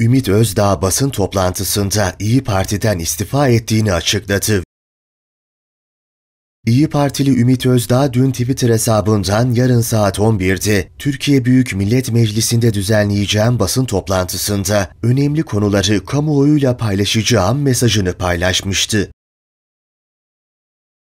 Ümit Özdağ basın toplantısında İyi Parti'den istifa ettiğini açıkladı. İyi Partili Ümit Özdağ dün Twitter hesabından yarın saat 11'de Türkiye Büyük Millet Meclisi'nde düzenleyeceğim basın toplantısında önemli konuları kamuoyuyla paylaşacağım mesajını paylaşmıştı.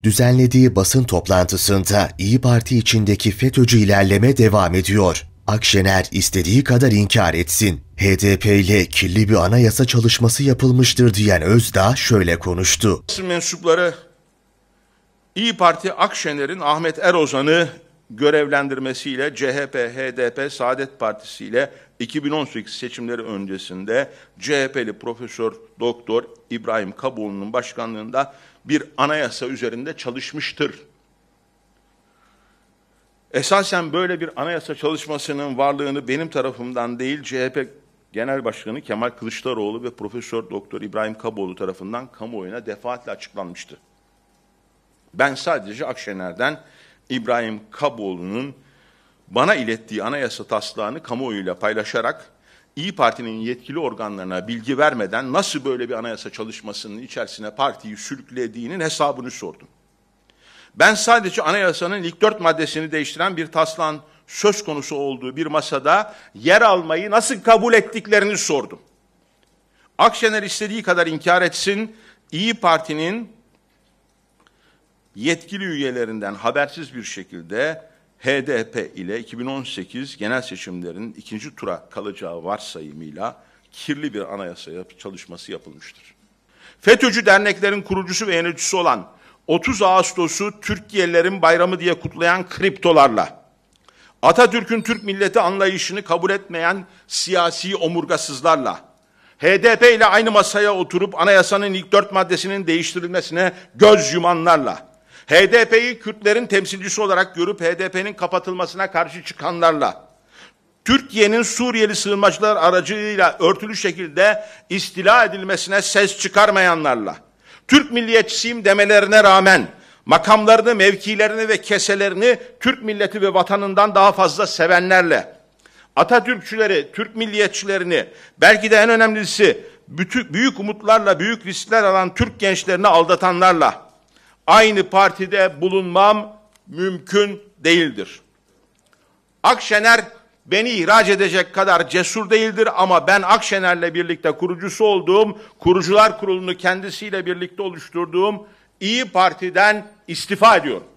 Düzenlediği basın toplantısında İyi Parti içindeki FETÖ'cü ilerleme devam ediyor. Akşener istediği kadar inkar etsin. HDP ile kirli bir anayasa çalışması yapılmıştır diyen Özdağ şöyle konuştu. Mensupları İyi Parti Akşener'in Ahmet Erozan'ı görevlendirmesiyle CHP, HDP, Saadet Partisi ile 2018 seçimleri öncesinde CHP'li Profesör Doktor İbrahim Kaboğlu'nun başkanlığında bir anayasa üzerinde çalışmıştır Esasen böyle bir anayasa çalışmasının varlığını benim tarafımdan değil CHP Genel Başkanı Kemal Kılıçdaroğlu ve Profesör Doktor İbrahim Kaboğlu tarafından kamuoyuna defaatle açıklanmıştı. Ben sadece Akşener'den İbrahim Kaboğlu'nun bana ilettiği anayasa taslağını kamuoyuyla paylaşarak İyi Parti'nin yetkili organlarına bilgi vermeden nasıl böyle bir anayasa çalışmasının içerisine partiyi sürüklediğinin hesabını sordum. Ben sadece anayasanın ilk dört maddesini değiştiren bir taslan söz konusu olduğu bir masada yer almayı nasıl kabul ettiklerini sordum. Akşener istediği kadar inkar etsin, İyi Parti'nin yetkili üyelerinden habersiz bir şekilde HDP ile 2018 genel seçimlerinin ikinci tura kalacağı varsayımıyla kirli bir anayasa çalışması yapılmıştır. FETÖ'cü derneklerin kurucusu ve yöneticisi olan 30 Ağustos'u Türkiye'lerin bayramı diye kutlayan kriptolarla, Atatürk'ün Türk milleti anlayışını kabul etmeyen siyasi omurgasızlarla, HDP ile aynı masaya oturup anayasanın ilk dört maddesinin değiştirilmesine göz yumanlarla, HDP'yi Kürtlerin temsilcisi olarak görüp HDP'nin kapatılmasına karşı çıkanlarla, Türkiye'nin Suriyeli sığınmacılar aracılığıyla örtülü şekilde istila edilmesine ses çıkarmayanlarla, Türk milliyetçisiyim demelerine rağmen makamlarını, mevkilerini ve keselerini Türk milleti ve vatanından daha fazla sevenlerle Atatürkçüleri, Türk milliyetçilerini belki de en önemlisi büyük umutlarla büyük riskler alan Türk gençlerini aldatanlarla aynı partide bulunmam mümkün değildir. Akşener Beni ihraç edecek kadar cesur değildir ama ben Akşener'le birlikte kurucusu olduğum, kurucular kurulunu kendisiyle birlikte oluşturduğum İyi Parti'den istifa ediyorum.